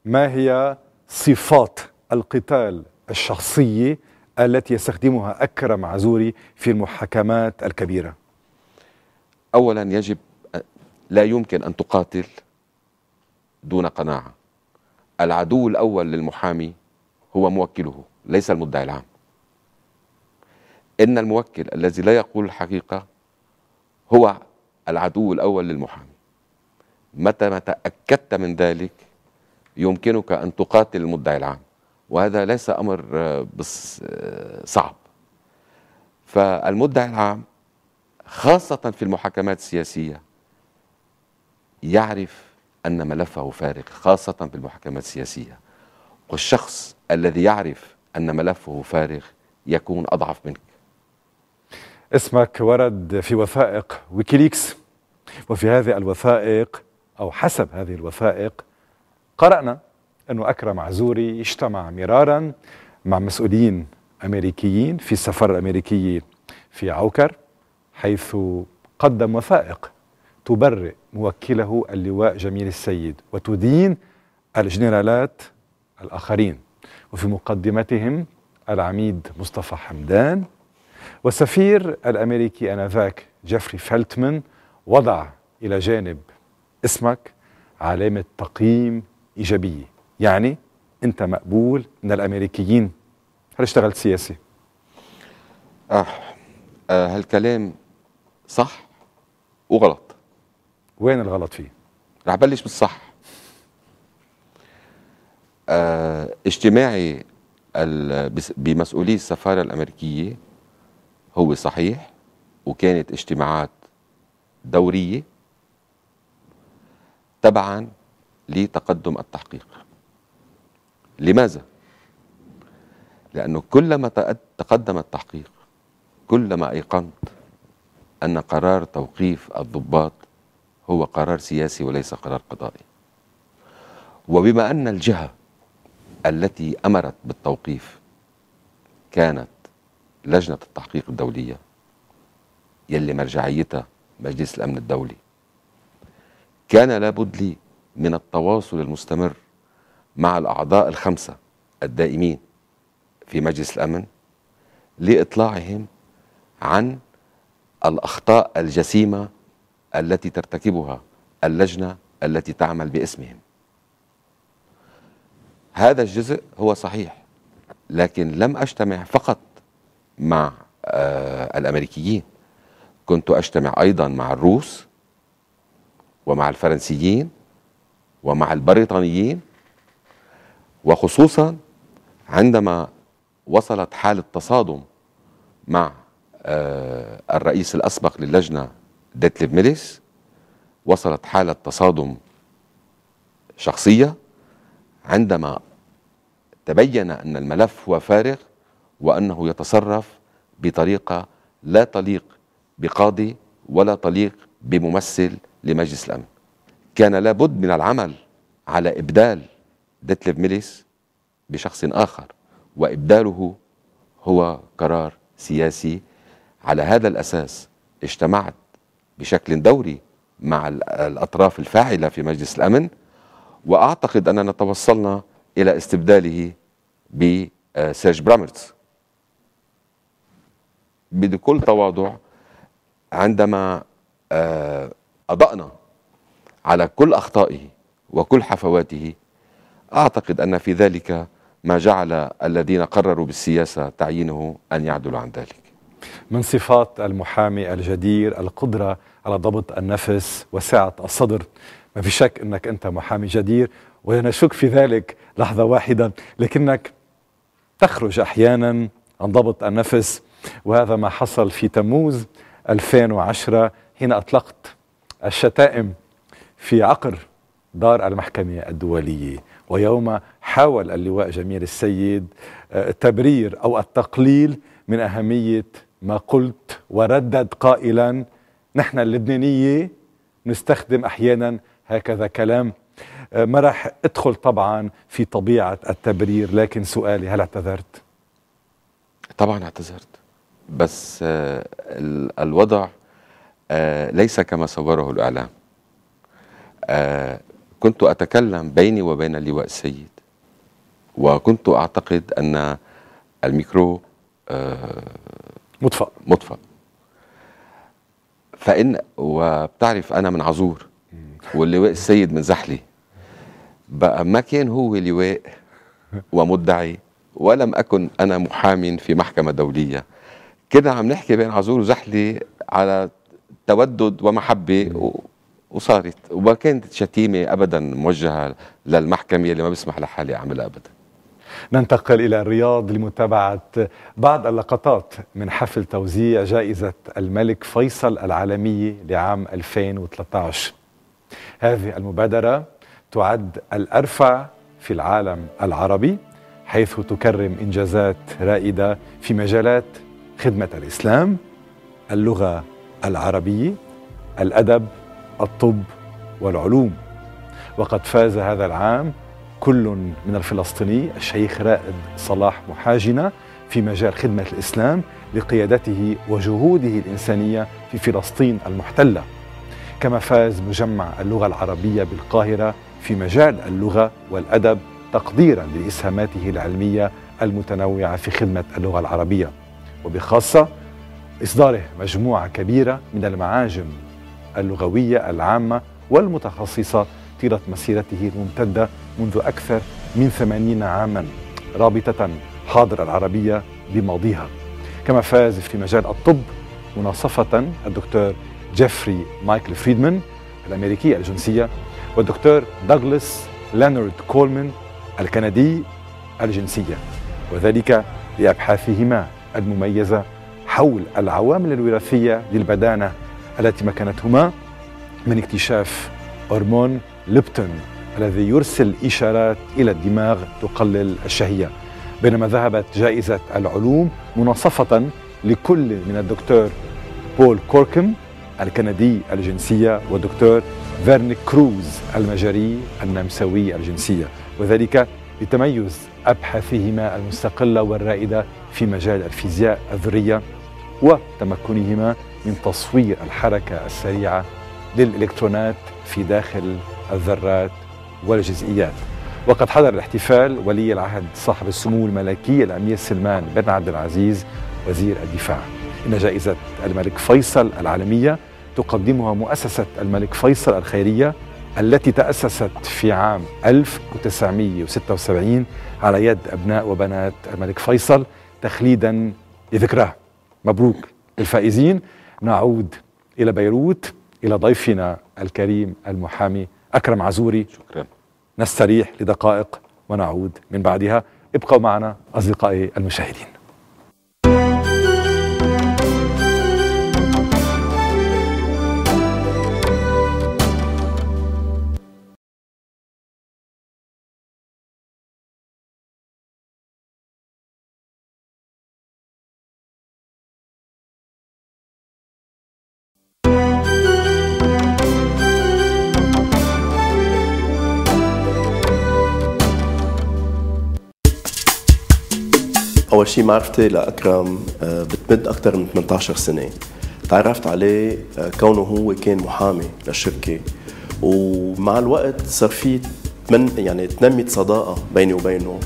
Speaker 1: ما هي صفات القتال الشخصية التي يستخدمها أكرم عزوري في المحاكمات الكبيرة
Speaker 3: أولا يجب لا يمكن أن تقاتل دون قناعة العدو الأول للمحامي هو موكله ليس المدعي العام إن الموكل الذي لا يقول الحقيقة هو العدو الأول للمحامي متى ما تأكدت من ذلك يمكنك أن تقاتل المدعي العام وهذا ليس أمر آه، آه، صعب فالمدعي العام خاصة في المحاكمات السياسية يعرف أن ملفه فارغ خاصة في المحاكمات السياسية والشخص الذي يعرف أن ملفه فارغ يكون أضعف منك اسمك ورد في وثائق ويكيليكس
Speaker 1: وفي هذه الوثائق أو حسب هذه الوثائق قرأنا أنه أكرم عزوري اجتمع مرارا مع مسؤولين أمريكيين في السفارة الأمريكية في عوكر حيث قدم وثائق تبرئ موكله اللواء جميل السيد وتدين الجنرالات الآخرين وفي مقدمتهم العميد مصطفى حمدان والسفير الأمريكي آنذاك جيفري فلتمان وضع إلى جانب اسمك علامة تقييم إيجابية يعني أنت مقبول من الأمريكيين هل اشتغلت سياسي؟
Speaker 3: آه, آه، هالكلام صح وغلط وين الغلط فيه؟ رح بلش بالصح آه، اجتماعي بمسؤولي السفارة الأمريكية هو صحيح وكانت اجتماعات دورية تبعا لتقدم التحقيق لماذا؟ لأنه كلما تقدم التحقيق كلما أيقنت أن قرار توقيف الضباط هو قرار سياسي وليس قرار قضائي وبما أن الجهة التي أمرت بالتوقيف كانت لجنة التحقيق الدولية يلي مرجعيتها مجلس الأمن الدولي كان لابد لي من التواصل المستمر مع الأعضاء الخمسة الدائمين في مجلس الأمن لإطلاعهم عن الأخطاء الجسيمة التي ترتكبها اللجنة التي تعمل باسمهم هذا الجزء هو صحيح لكن لم أجتمع فقط مع آه، الامريكيين كنت اجتمع ايضا مع الروس ومع الفرنسيين ومع البريطانيين وخصوصا عندما وصلت حاله تصادم مع آه، الرئيس الاسبق للجنه ديتليف ميليس وصلت حاله تصادم شخصيه عندما تبين ان الملف هو فارغ وأنه يتصرف بطريقة لا تليق بقاضي ولا تليق بممثل لمجلس الأمن كان لابد من العمل على إبدال ديتليف ميليس بشخص آخر وإبداله هو قرار سياسي على هذا الأساس اجتمعت بشكل دوري مع الأطراف الفاعلة في مجلس الأمن وأعتقد أننا توصلنا إلى استبداله بسيرج برامرتس بكل تواضع عندما آه، أضأنا على كل أخطائه وكل حفواته أعتقد أن في ذلك ما جعل الذين قرروا بالسياسة تعيينه أن يعدلوا عن ذلك
Speaker 1: من صفات المحامي الجدير القدرة على ضبط النفس وسعة الصدر ما في شك أنك أنت محامي جدير ولا في ذلك لحظة واحدة لكنك تخرج أحيانا عن ضبط النفس وهذا ما حصل في تموز 2010 حين أطلقت الشتائم في عقر دار المحكمة الدولية ويوم حاول اللواء جميل السيد آه، التبرير أو التقليل من أهمية ما قلت وردد قائلا نحن اللبنانية نستخدم أحيانا هكذا كلام آه، ما راح ادخل طبعا في طبيعة التبرير لكن سؤالي هل اعتذرت؟
Speaker 3: طبعا اعتذرت بس آه، الوضع آه، ليس كما صوره الإعلام آه، كنت أتكلم بيني وبين اللواء السيد وكنت أعتقد أن الميكرو مطفأ مطفأ فإن وبتعرف أنا من عزور واللواء السيد من زحلي بقى ما كان هو لواء ومدعي ولم أكن أنا محام في محكمة دولية كده عم نحكي بين عزور وزحلي على تودد ومحبه وصارت وما كانت شتيمه ابدا موجهه للمحكمه اللي ما بسمح لحالي اعملها ابدا
Speaker 1: ننتقل إلى الرياض لمتابعة بعض اللقطات من حفل توزيع جائزة الملك فيصل العالمية لعام 2013 هذه المبادرة تعد الأرفع في العالم العربي حيث تكرم إنجازات رائدة في مجالات خدمة الإسلام اللغة العربية الأدب الطب والعلوم وقد فاز هذا العام كل من الفلسطيني الشيخ رائد صلاح محاجنة في مجال خدمة الإسلام لقيادته وجهوده الإنسانية في فلسطين المحتلة كما فاز مجمع اللغة العربية بالقاهرة في مجال اللغة والأدب تقديرا لإسهاماته العلمية المتنوعة في خدمة اللغة العربية وبخاصة إصداره مجموعة كبيرة من المعاجم اللغوية العامة والمتخصصة طيلة مسيرته الممتدة منذ أكثر من ثمانين عاما رابطة حاضر العربية بماضيها كما فاز في مجال الطب مناصفة الدكتور جيفري مايكل فريدمان الأمريكي الجنسية والدكتور دوغلاس لانورد كولمان الكندي الجنسية وذلك لأبحاثهما المميزة حول العوامل الوراثية للبدانة التي مكنتهما من اكتشاف هرمون ليبتون الذي يرسل إشارات إلى الدماغ تقلل الشهية بينما ذهبت جائزة العلوم مناصفة لكل من الدكتور بول كوركم الكندي الجنسية والدكتور فيرني كروز المجري النمساوي الجنسية وذلك لتميز أبحاثهما المستقلة والرائدة في مجال الفيزياء الذرية وتمكنهما من تصوير الحركة السريعة للإلكترونات في داخل الذرات والجزئيات وقد حضر الاحتفال ولي العهد صاحب السمو الملكي الأمير سلمان بن عبد العزيز وزير الدفاع إن جائزة الملك فيصل العالمية تقدمها مؤسسة الملك فيصل الخيرية التي تأسست في عام 1976 على يد أبناء وبنات الملك فيصل تخليدا لذكرها مبروك الفائزين نعود إلى بيروت إلى ضيفنا الكريم المحامي أكرم عزوري شكرا نستريح لدقائق ونعود من بعدها ابقوا معنا أصدقائي المشاهدين
Speaker 2: أول شيء معرفتي لأكرم آه، بتمد أكثر من 18 سنة تعرفت عليه آه، كونه هو كان محامي للشركة ومع الوقت صار في يعني تنمت صداقة بيني وبينه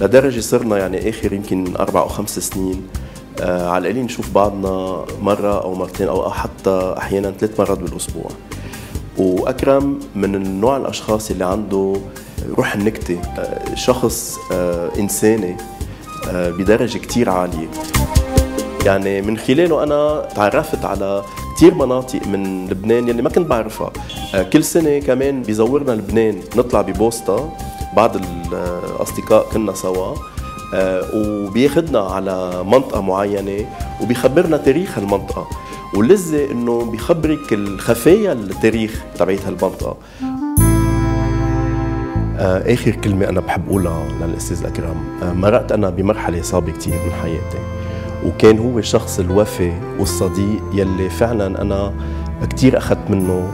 Speaker 2: لدرجة صرنا يعني آخر يمكن أربع أو خمس سنين آه، على القليل نشوف بعضنا مرة أو مرتين أو حتى أحيانا ثلاث مرات بالأسبوع وأكرم من النوع الأشخاص اللي عنده روح النكتة شخص إنساني آه، بدرجة كثير عالية يعني من خلاله أنا تعرفت على كثير مناطق من لبنان يلي ما كنت بعرفها آه، كل سنة كمان بيزورنا لبنان نطلع ببوسطة بعض الأصدقاء آه، كنا سوا وبياخذنا على منطقة معينة وبيخبرنا تاريخ المنطقة واللذة انه بيخبرك الخفايا التاريخ تبعت هالمنطقة آه، آخر كلمة أنا بحب أقولها للأستاذ أكرم آه، مرقت أنا بمرحلة صعبة كثير من حياتي وكان هو شخص الوفي والصديق يلي فعلا أنا كثير أخذت منه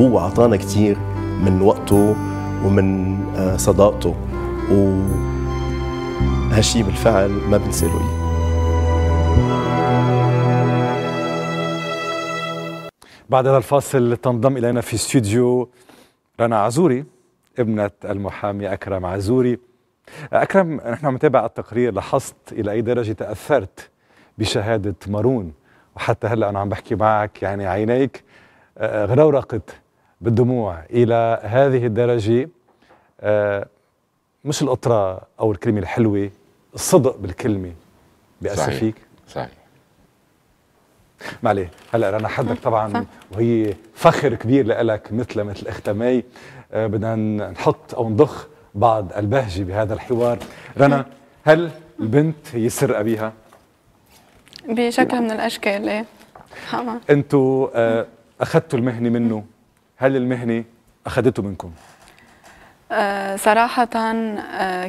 Speaker 2: وهو أعطانا كثير من وقته ومن آه، صداقته وهالشي بالفعل ما بنساله إياه
Speaker 1: بعد هذا الفاصل تنضم الينا في استوديو رنا عزوري ابنة المحامي أكرم عزوري أكرم نحن عم نتابع التقرير لاحظت إلى أي درجة تأثرت بشهادة مارون وحتى هلأ أنا عم بحكي معك يعني عينيك آه، غرورقت بالدموع إلى هذه الدرجة آه، مش القطرة أو الكلمة الحلوة الصدق بالكلمة بأسفيك صحيح, صحيح. معليه هلا رنا حدك طبعا وهي فخر كبير لك مثل مثل اختي مي آه، بدنا نحط او نضخ بعض البهجه بهذا الحوار رنا هل البنت هي سر ابيها
Speaker 5: بشكل من الاشكال ايه آه.
Speaker 1: انتوا آه، اخذتوا المهنه منه هل المهنه اخذته منكم
Speaker 5: صراحة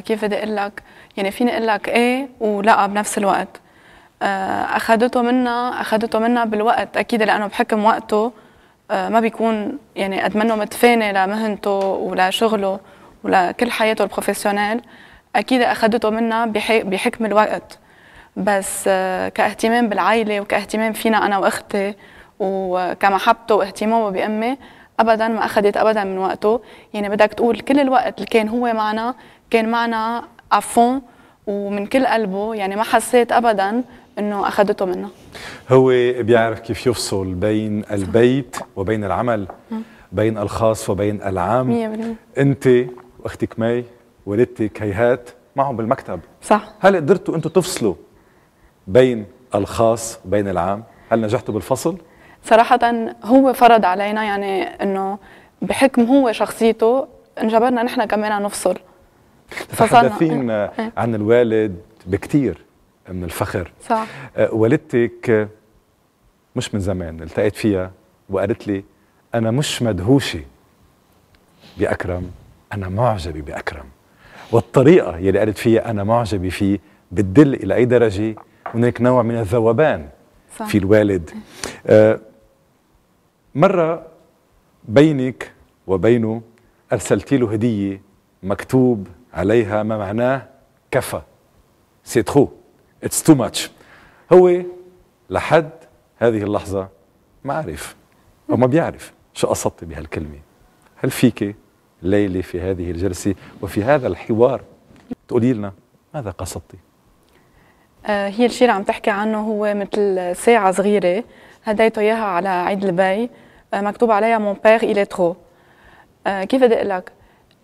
Speaker 5: كيف بدي اقول لك يعني فيني اقول لك ايه ولا بنفس الوقت اخذته منا اخذته منا بالوقت اكيد لانه بحكم وقته آه، ما بيكون يعني قد منه متفاني لمهنته ولشغله ولكل حياته البروفيسيونيل اكيد اخذته منا بحكم الوقت بس آه، كاهتمام بالعائله وكاهتمام فينا انا واختي وكمحبته واهتمامه بامي ابدا ما اخذت ابدا من وقته يعني بدك تقول كل الوقت اللي كان هو معنا كان معنا عفون ومن كل قلبه يعني ما حسيت ابدا انه اخذته منه
Speaker 1: هو بيعرف كيف يفصل بين البيت وبين العمل بين الخاص وبين العام 100% انت واختك مي والدتك هيهات معهم بالمكتب صح هل قدرتوا انتم تفصلوا بين الخاص وبين العام هل نجحتوا بالفصل
Speaker 5: صراحة هو فرض علينا يعني انه بحكم هو شخصيته انجبرنا نحن كمان نفصل تتحدثين
Speaker 1: إيه. إيه. عن الوالد بكثير من الفخر صح أه، والدتك مش من زمان التقيت فيها وقالت لي انا مش مدهوشه باكرم انا معجبه باكرم والطريقه يلي قالت فيها انا معجبه فيه بتدل الى اي درجه هناك نوع من الذوبان صح. في الوالد أه، مره بينك وبينه ارسلت له هديه مكتوب عليها ما معناه كفى سي ترو اتس تو ماتش هو لحد هذه اللحظة ما عارف أو ما بيعرف شو قصدت بهالكلمة هل فيك ليلى في هذه الجلسة وفي هذا الحوار تقولي لنا ماذا قصدت
Speaker 5: آه، هي الشيء اللي عم تحكي عنه هو مثل ساعة صغيرة هديته إياها على عيد البي آه، مكتوب عليها مون بير إلي ترو كيف بدي أقول لك؟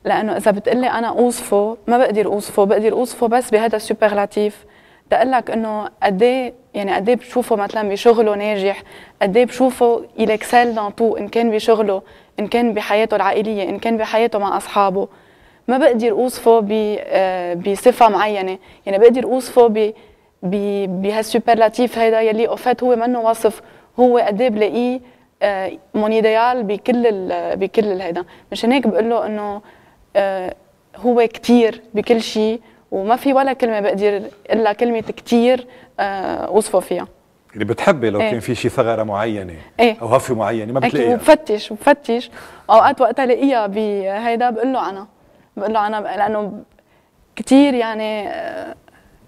Speaker 5: لأنه إذا بتقلي أنا أوصفه ما بقدر أوصفه بقدر أوصفه بس بهذا السوبرلاتيف تقول لك انه قد إيه- يعني قد إيه بشوفه مثلا بشغله ناجح قد إيه بشوفه يلكسل دان تو ان كان بشغله ان كان بحياته العائليه ان كان بحياته مع اصحابه ما بقدر اوصفه آه، بصفه معينه يعني بقدر اوصفه ب بهالسوبرلاتيف هيدا يلي اوفات هو منه وصف هو قد بلاقيه آه، مون ايديال بكل ال بكل الهيدا مشان هيك بقول له انه آه، هو كتير بكل شيء وما في ولا كلمه بقدر الا كلمه كثير آه، وصفه فيها
Speaker 1: اللي بتحبي لو ايه؟ كان في شيء ثغره معينه ايه؟ او هفه معينه ما بتلاقيها
Speaker 5: بفتش بفتش اوقات وقت الاقيها بهيدا بقول له انا بقول له انا لانه كثير يعني آه،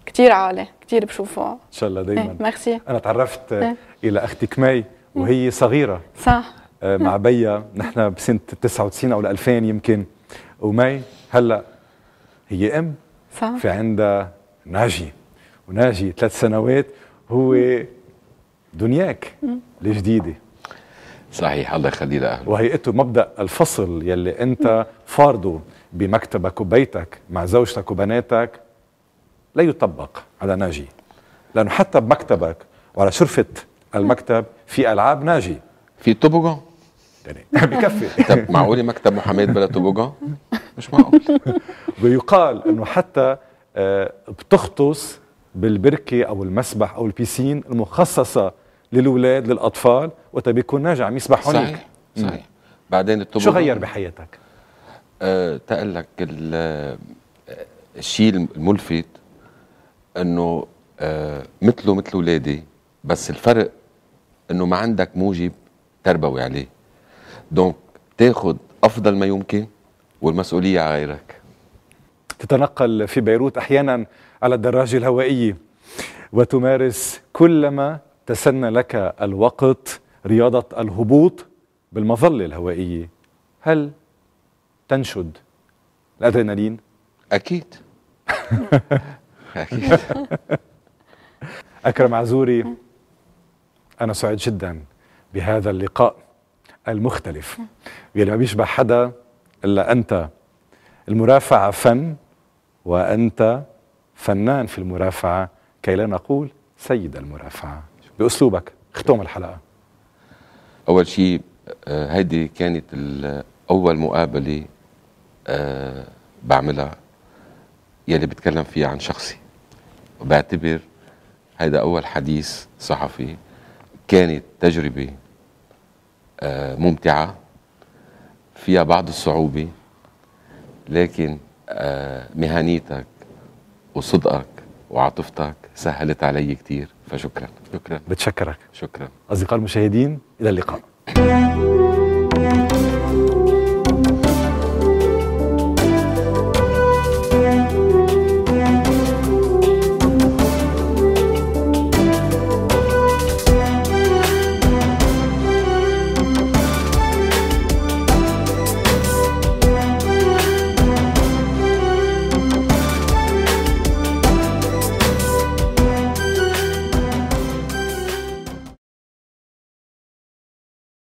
Speaker 5: كثير عالي كثير بشوفه ان
Speaker 1: شاء الله دائما ايه؟ ميرسي انا تعرفت ايه؟ الى اختي كمي وهي إيه. صغيره صح آه، مع [laughs] بيا نحن بسنه 99 او 2000 يمكن ومي هلا هي ام صح. في عندها ناجي وناجي ثلاث سنوات هو دنياك الجديده صحيح الله يخلي لها وهيئته مبدا الفصل يلي انت فارضه بمكتبك وبيتك مع زوجتك وبناتك لا يطبق على ناجي لانه حتى بمكتبك وعلى شرفه المكتب في العاب ناجي في توبوغون يعني. [laughs] يعني بكفي طب معقول مكتب محاميه بلا توبوجا مش معقول [laughs] ويقال انه حتى آه، بتغطس بالبركه او المسبح او البيسين المخصصه للاولاد للاطفال وقتها بيكون ناجع عم يسبح هونيك صحيح صحيح
Speaker 3: بعدين التوبوجا شو غير بحياتك؟ أه تقول لك آه، الشيء الملفت انه آه، مثله مثل اولادي بس الفرق انه ما عندك موجب تربوي عليه دونك تاخذ افضل ما يمكن والمسؤوليه على غيرك
Speaker 1: تتنقل في بيروت احيانا على الدراجه الهوائيه وتمارس كلما تسنى لك الوقت رياضه الهبوط بالمظله الهوائيه هل تنشد الادرينالين اكيد [laughs] اكيد اكرم عزوري انا سعيد جدا بهذا اللقاء المختلف يلي يعني ما بيشبه حدا إلا أنت المرافعة فن وأنت فنان في المرافعة كي لا نقول سيد المرافعة بأسلوبك اختم الحلقة
Speaker 3: أول شيء آه، هيدي كانت أول مقابلة آه، بعملها يلي بتكلم فيها عن شخصي وبعتبر هيدا أول حديث صحفي كانت تجربة آه، ممتعة فيها بعض الصعوبة لكن آه، مهنيتك وصدقك وعاطفتك سهلت علي كتير فشكرا شكرا بتشكرك شكرا أصدقائي المشاهدين إلى اللقاء